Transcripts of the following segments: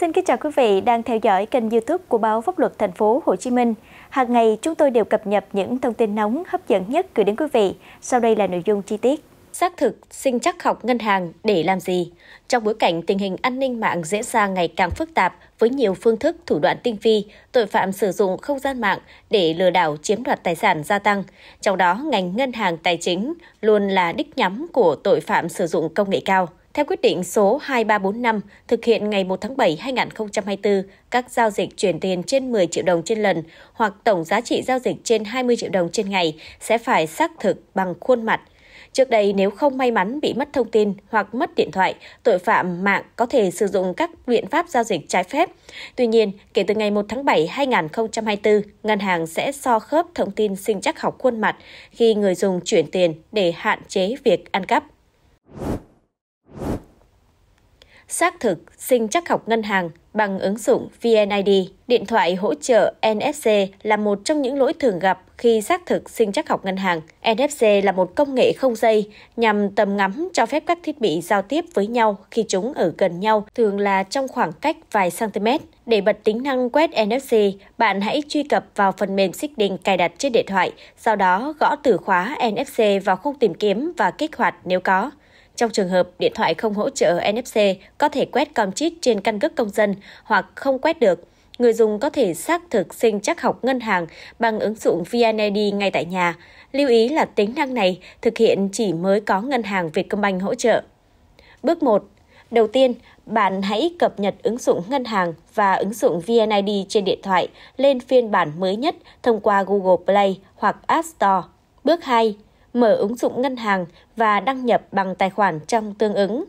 Xin kính chào quý vị đang theo dõi kênh YouTube của báo Pháp luật Thành phố Hồ Chí Minh. Hàng ngày chúng tôi đều cập nhật những thông tin nóng hấp dẫn nhất gửi đến quý vị. Sau đây là nội dung chi tiết. Xác thực sinh chắc học ngân hàng để làm gì? Trong bối cảnh tình hình an ninh mạng diễn ra ngày càng phức tạp với nhiều phương thức thủ đoạn tinh vi, tội phạm sử dụng không gian mạng để lừa đảo chiếm đoạt tài sản gia tăng. Trong đó, ngành ngân hàng tài chính luôn là đích nhắm của tội phạm sử dụng công nghệ cao. Theo quyết định số 2345 thực hiện ngày 1 tháng 7 2024, các giao dịch chuyển tiền trên 10 triệu đồng trên lần hoặc tổng giá trị giao dịch trên 20 triệu đồng trên ngày sẽ phải xác thực bằng khuôn mặt. Trước đây nếu không may mắn bị mất thông tin hoặc mất điện thoại, tội phạm mạng có thể sử dụng các biện pháp giao dịch trái phép. Tuy nhiên, kể từ ngày 1 tháng 7 2024, ngân hàng sẽ so khớp thông tin sinh chắc học khuôn mặt khi người dùng chuyển tiền để hạn chế việc ăn cắp. xác thực sinh chắc học ngân hàng bằng ứng dụng VNID. Điện thoại hỗ trợ NFC là một trong những lỗi thường gặp khi xác thực sinh chắc học ngân hàng. NFC là một công nghệ không dây nhằm tầm ngắm cho phép các thiết bị giao tiếp với nhau khi chúng ở gần nhau, thường là trong khoảng cách vài cm. Để bật tính năng quét NFC, bạn hãy truy cập vào phần mềm xích định cài đặt trên điện thoại, sau đó gõ từ khóa NFC vào khung tìm kiếm và kích hoạt nếu có. Trong trường hợp điện thoại không hỗ trợ NFC, có thể quét com chip trên căn cước công dân hoặc không quét được. Người dùng có thể xác thực sinh chắc học ngân hàng bằng ứng dụng VNID ngay tại nhà. Lưu ý là tính năng này thực hiện chỉ mới có ngân hàng Vietcombank hỗ trợ. Bước 1. Đầu tiên, bạn hãy cập nhật ứng dụng ngân hàng và ứng dụng VNID trên điện thoại lên phiên bản mới nhất thông qua Google Play hoặc App Store. Bước 2 mở ứng dụng ngân hàng và đăng nhập bằng tài khoản trong tương ứng.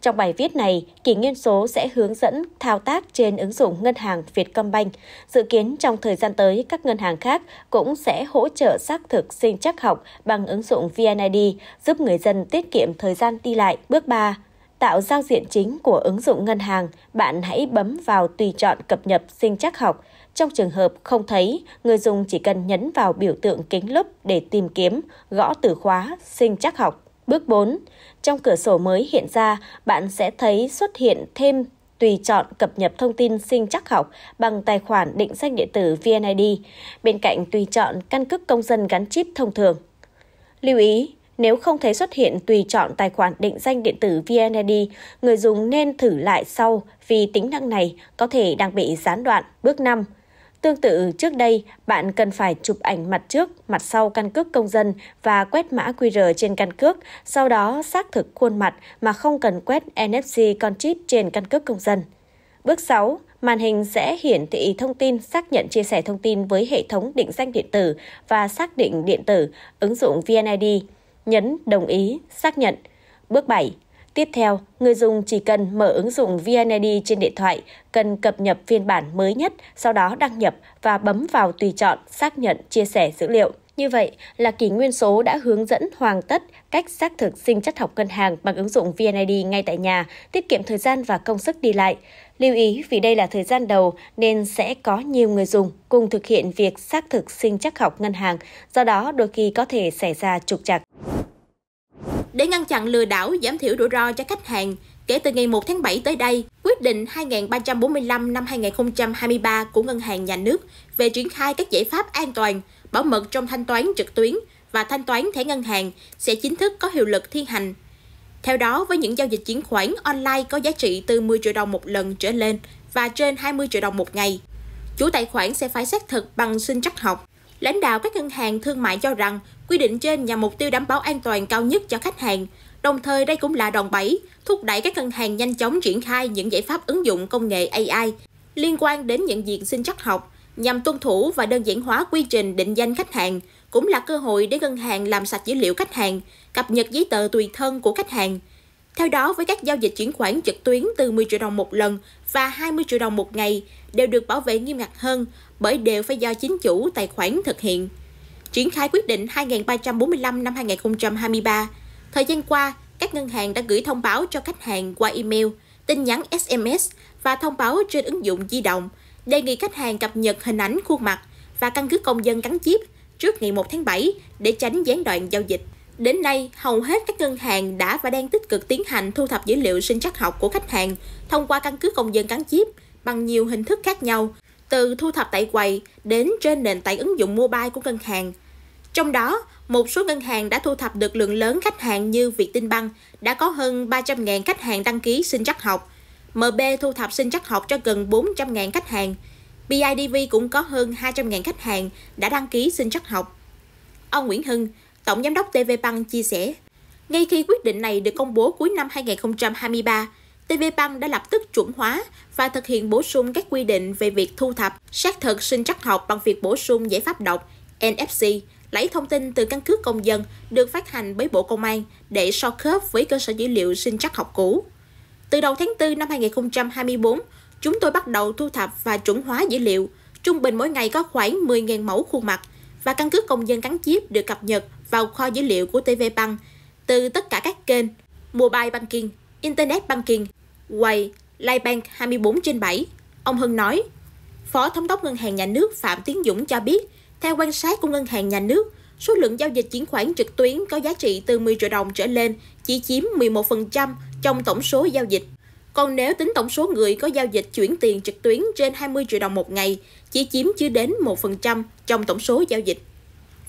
Trong bài viết này, kỷ nguyên số sẽ hướng dẫn thao tác trên ứng dụng ngân hàng Vietcombank. Dự kiến trong thời gian tới, các ngân hàng khác cũng sẽ hỗ trợ xác thực sinh chắc học bằng ứng dụng VNID, giúp người dân tiết kiệm thời gian đi lại. Bước 3. Tạo giao diện chính của ứng dụng ngân hàng, bạn hãy bấm vào tùy chọn cập nhật sinh chắc học – trong trường hợp không thấy, người dùng chỉ cần nhấn vào biểu tượng kính lúp để tìm kiếm, gõ từ khóa sinh chắc học. Bước 4. Trong cửa sổ mới hiện ra, bạn sẽ thấy xuất hiện thêm tùy chọn cập nhật thông tin sinh chắc học bằng tài khoản định danh điện tử VNID, bên cạnh tùy chọn căn cước công dân gắn chip thông thường. Lưu ý, nếu không thấy xuất hiện tùy chọn tài khoản định danh điện tử VNID, người dùng nên thử lại sau vì tính năng này có thể đang bị gián đoạn. Bước 5. Tương tự trước đây, bạn cần phải chụp ảnh mặt trước, mặt sau căn cước công dân và quét mã QR trên căn cước, sau đó xác thực khuôn mặt mà không cần quét NFC con chip trên căn cước công dân. Bước 6, màn hình sẽ hiển thị thông tin xác nhận chia sẻ thông tin với hệ thống định danh điện tử và xác định điện tử ứng dụng VNID. Nhấn đồng ý, xác nhận. Bước 7, Tiếp theo, người dùng chỉ cần mở ứng dụng VNID trên điện thoại, cần cập nhật phiên bản mới nhất, sau đó đăng nhập và bấm vào tùy chọn xác nhận chia sẻ dữ liệu. Như vậy là kỷ nguyên số đã hướng dẫn hoàn tất cách xác thực sinh chất học ngân hàng bằng ứng dụng VNID ngay tại nhà, tiết kiệm thời gian và công sức đi lại. Lưu ý vì đây là thời gian đầu nên sẽ có nhiều người dùng cùng thực hiện việc xác thực sinh chắc học ngân hàng, do đó đôi khi có thể xảy ra trục trặc. Để ngăn chặn lừa đảo, giảm thiểu rủi ro cho khách hàng, kể từ ngày 1 tháng 7 tới đây, quyết định 2345 năm 2023 của Ngân hàng Nhà nước về triển khai các giải pháp an toàn, bảo mật trong thanh toán trực tuyến và thanh toán thẻ ngân hàng sẽ chính thức có hiệu lực thi hành. Theo đó, với những giao dịch chuyển khoản online có giá trị từ 10 triệu đồng một lần trở lên và trên 20 triệu đồng một ngày, chủ tài khoản sẽ phải xác thực bằng sinh chắc học. Lãnh đạo các ngân hàng thương mại cho rằng Quy định trên nhằm mục tiêu đảm bảo an toàn cao nhất cho khách hàng. Đồng thời đây cũng là đòn bẩy, thúc đẩy các ngân hàng nhanh chóng triển khai những giải pháp ứng dụng công nghệ AI liên quan đến nhận diện sinh chắc học, nhằm tuân thủ và đơn giản hóa quy trình định danh khách hàng, cũng là cơ hội để ngân hàng làm sạch dữ liệu khách hàng, cập nhật giấy tờ tùy thân của khách hàng. Theo đó, với các giao dịch chuyển khoản trực tuyến từ 10 triệu đồng một lần và 20 triệu đồng một ngày đều được bảo vệ nghiêm ngặt hơn bởi đều phải do chính chủ tài khoản thực hiện triển khai quyết định 2345 năm 2023. Thời gian qua, các ngân hàng đã gửi thông báo cho khách hàng qua email, tin nhắn SMS và thông báo trên ứng dụng di động, đề nghị khách hàng cập nhật hình ảnh khuôn mặt và căn cứ công dân gắn chip trước ngày 1 tháng 7 để tránh gián đoạn giao dịch. Đến nay, hầu hết các ngân hàng đã và đang tích cực tiến hành thu thập dữ liệu sinh trắc học của khách hàng thông qua căn cứ công dân gắn chip bằng nhiều hình thức khác nhau, từ thu thập tại quầy đến trên nền tảng ứng dụng mobile của ngân hàng – trong đó, một số ngân hàng đã thu thập được lượng lớn khách hàng như Vietinbank đã có hơn 300.000 khách hàng đăng ký sinh chắc học. MB thu thập sinh chắc học cho gần 400.000 khách hàng. BIDV cũng có hơn 200.000 khách hàng đã đăng ký sinh chắc học. Ông Nguyễn Hưng, Tổng Giám đốc TVBank chia sẻ, ngay khi quyết định này được công bố cuối năm 2023, TVBank đã lập tức chuẩn hóa và thực hiện bổ sung các quy định về việc thu thập, xác thực sinh chắc học bằng việc bổ sung giải pháp đọc NFC lấy thông tin từ căn cước công dân được phát hành bởi Bộ Công an để so khớp với cơ sở dữ liệu sinh chắc học cũ. Từ đầu tháng 4 năm 2024, chúng tôi bắt đầu thu thập và chuẩn hóa dữ liệu, trung bình mỗi ngày có khoảng 10.000 mẫu khuôn mặt và căn cước công dân gắn chip được cập nhật vào kho dữ liệu của TV Bank từ tất cả các kênh Mobile Banking, Internet Banking, Quay, Live Bank 24 trên 7. Ông Hưng nói, Phó Thống đốc Ngân hàng Nhà nước Phạm Tiến Dũng cho biết, theo quan sát của Ngân hàng Nhà nước, số lượng giao dịch chuyển khoản trực tuyến có giá trị từ 10 triệu đồng trở lên chỉ chiếm 11% trong tổng số giao dịch. Còn nếu tính tổng số người có giao dịch chuyển tiền trực tuyến trên 20 triệu đồng một ngày, chỉ chiếm chưa đến 1% trong tổng số giao dịch.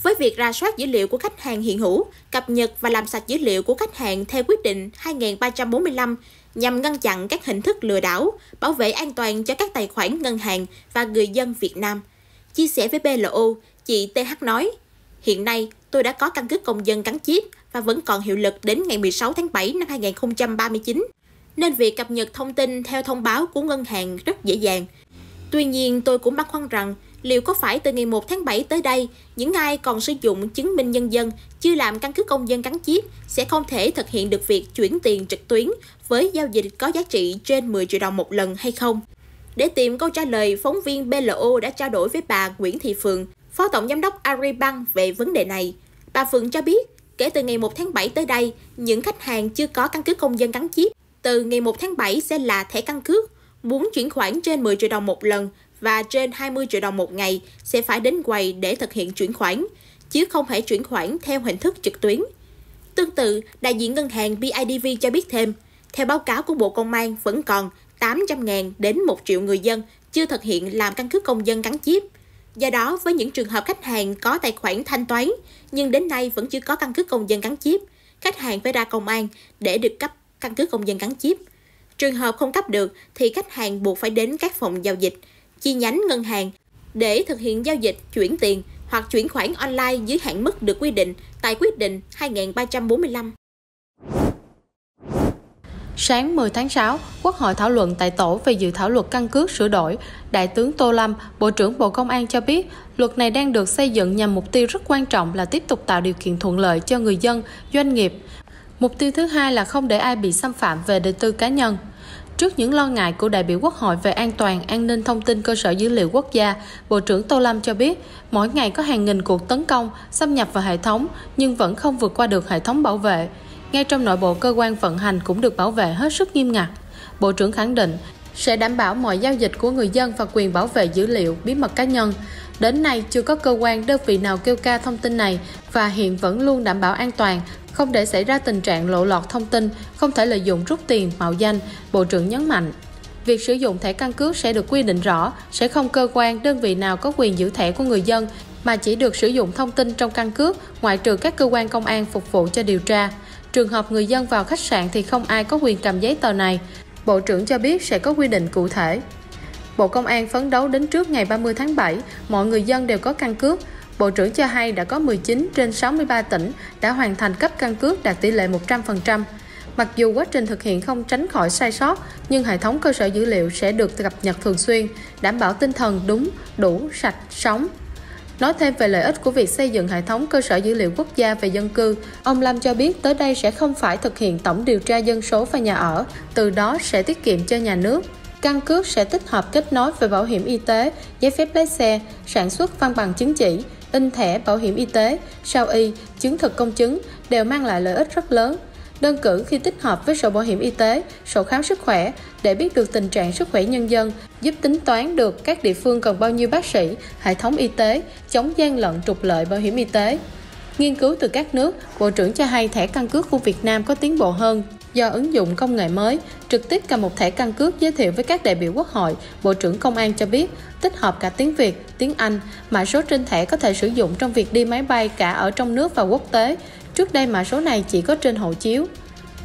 Với việc ra soát dữ liệu của khách hàng hiện hữu, cập nhật và làm sạch dữ liệu của khách hàng theo quyết định 2345 nhằm ngăn chặn các hình thức lừa đảo, bảo vệ an toàn cho các tài khoản ngân hàng và người dân Việt Nam. Chia sẻ với BLO, chị TH nói, hiện nay tôi đã có căn cứ công dân gắn chip và vẫn còn hiệu lực đến ngày 16 tháng 7 năm 2039, nên việc cập nhật thông tin theo thông báo của ngân hàng rất dễ dàng. Tuy nhiên, tôi cũng băn khoăn rằng liệu có phải từ ngày 1 tháng 7 tới đây, những ai còn sử dụng chứng minh nhân dân chưa làm căn cứ công dân gắn chip sẽ không thể thực hiện được việc chuyển tiền trực tuyến với giao dịch có giá trị trên 10 triệu đồng một lần hay không? Để tìm câu trả lời, phóng viên BLO đã trao đổi với bà Nguyễn Thị Phượng, Phó Tổng Giám đốc Agribank về vấn đề này. Bà Phượng cho biết, kể từ ngày 1 tháng 7 tới đây, những khách hàng chưa có căn cứ công dân gắn chip từ ngày 1 tháng 7 sẽ là thẻ căn cước. Muốn chuyển khoản trên 10 triệu đồng một lần và trên 20 triệu đồng một ngày sẽ phải đến quầy để thực hiện chuyển khoản, chứ không thể chuyển khoản theo hình thức trực tuyến. Tương tự, đại diện ngân hàng BIDV cho biết thêm, theo báo cáo của Bộ Công an vẫn còn 800.000 đến 1 triệu người dân chưa thực hiện làm căn cứ công dân gắn chip. Do đó, với những trường hợp khách hàng có tài khoản thanh toán nhưng đến nay vẫn chưa có căn cứ công dân gắn chip, khách hàng phải ra công an để được cấp căn cứ công dân gắn chip. Trường hợp không cấp được thì khách hàng buộc phải đến các phòng giao dịch, chi nhánh ngân hàng để thực hiện giao dịch chuyển tiền hoặc chuyển khoản online dưới hạn mức được quy định tại quyết định 2345. Sáng 10 tháng 6, Quốc hội thảo luận tại tổ về dự thảo luật căn cước sửa đổi. Đại tướng Tô Lâm, Bộ trưởng Bộ Công an cho biết, luật này đang được xây dựng nhằm mục tiêu rất quan trọng là tiếp tục tạo điều kiện thuận lợi cho người dân, doanh nghiệp. Mục tiêu thứ hai là không để ai bị xâm phạm về đời tư cá nhân. Trước những lo ngại của đại biểu Quốc hội về an toàn, an ninh thông tin cơ sở dữ liệu quốc gia, Bộ trưởng Tô Lâm cho biết, mỗi ngày có hàng nghìn cuộc tấn công, xâm nhập vào hệ thống nhưng vẫn không vượt qua được hệ thống bảo vệ ngay trong nội bộ cơ quan vận hành cũng được bảo vệ hết sức nghiêm ngặt. Bộ trưởng khẳng định sẽ đảm bảo mọi giao dịch của người dân và quyền bảo vệ dữ liệu bí mật cá nhân. Đến nay chưa có cơ quan đơn vị nào kêu ca thông tin này và hiện vẫn luôn đảm bảo an toàn, không để xảy ra tình trạng lộ lọt thông tin, không thể lợi dụng rút tiền mạo danh, Bộ trưởng nhấn mạnh. Việc sử dụng thẻ căn cước sẽ được quy định rõ, sẽ không cơ quan đơn vị nào có quyền giữ thẻ của người dân mà chỉ được sử dụng thông tin trong căn cước ngoại trừ các cơ quan công an phục vụ cho điều tra. Trường hợp người dân vào khách sạn thì không ai có quyền cầm giấy tờ này. Bộ trưởng cho biết sẽ có quy định cụ thể. Bộ Công an phấn đấu đến trước ngày 30 tháng 7, mọi người dân đều có căn cước. Bộ trưởng cho hay đã có 19 trên 63 tỉnh đã hoàn thành cấp căn cước đạt tỷ lệ 100%. Mặc dù quá trình thực hiện không tránh khỏi sai sót, nhưng hệ thống cơ sở dữ liệu sẽ được cập nhật thường xuyên, đảm bảo tinh thần đúng, đủ, sạch, sống, Nói thêm về lợi ích của việc xây dựng hệ thống cơ sở dữ liệu quốc gia về dân cư, ông Lâm cho biết tới đây sẽ không phải thực hiện tổng điều tra dân số và nhà ở, từ đó sẽ tiết kiệm cho nhà nước. Căn cước sẽ tích hợp kết nối về bảo hiểm y tế, giấy phép lái xe, sản xuất văn bằng chứng chỉ, in thẻ bảo hiểm y tế, sao y, chứng thực công chứng đều mang lại lợi ích rất lớn đơn cử khi tích hợp với sổ bảo hiểm y tế, sổ khám sức khỏe để biết được tình trạng sức khỏe nhân dân, giúp tính toán được các địa phương cần bao nhiêu bác sĩ, hệ thống y tế, chống gian lận trục lợi bảo hiểm y tế. Nghiên cứu từ các nước, Bộ trưởng cho hay thẻ căn cước của Việt Nam có tiến bộ hơn do ứng dụng công nghệ mới, trực tiếp cầm một thẻ căn cước giới thiệu với các đại biểu quốc hội, Bộ trưởng Công an cho biết, tích hợp cả tiếng Việt, tiếng Anh, mã số trên thẻ có thể sử dụng trong việc đi máy bay cả ở trong nước và quốc tế, Trước đây mã số này chỉ có trên hộ chiếu.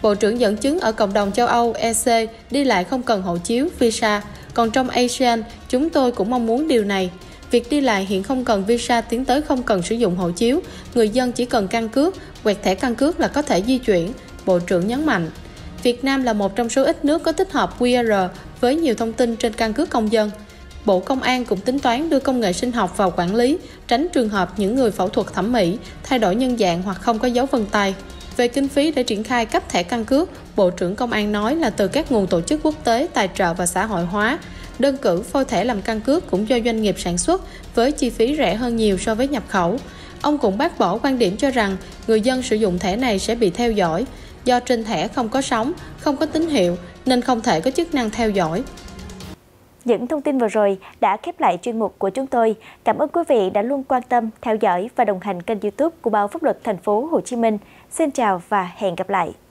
Bộ trưởng dẫn chứng ở cộng đồng châu Âu EC đi lại không cần hộ chiếu, visa, còn trong ASEAN chúng tôi cũng mong muốn điều này. Việc đi lại hiện không cần visa tiến tới không cần sử dụng hộ chiếu, người dân chỉ cần căn cước, quẹt thẻ căn cước là có thể di chuyển, Bộ trưởng nhấn mạnh. Việt Nam là một trong số ít nước có tích hợp QR với nhiều thông tin trên căn cước công dân – Bộ Công an cũng tính toán đưa công nghệ sinh học vào quản lý, tránh trường hợp những người phẫu thuật thẩm mỹ, thay đổi nhân dạng hoặc không có dấu vân tay. Về kinh phí để triển khai cấp thẻ căn cước, Bộ trưởng Công an nói là từ các nguồn tổ chức quốc tế tài trợ và xã hội hóa. Đơn cử phôi thẻ làm căn cước cũng do doanh nghiệp sản xuất với chi phí rẻ hơn nhiều so với nhập khẩu. Ông cũng bác bỏ quan điểm cho rằng người dân sử dụng thẻ này sẽ bị theo dõi. Do trên thẻ không có sóng, không có tín hiệu nên không thể có chức năng theo dõi. Những thông tin vừa rồi đã khép lại chuyên mục của chúng tôi. Cảm ơn quý vị đã luôn quan tâm, theo dõi và đồng hành kênh YouTube của báo Pháp luật Thành phố Hồ Chí Minh. Xin chào và hẹn gặp lại.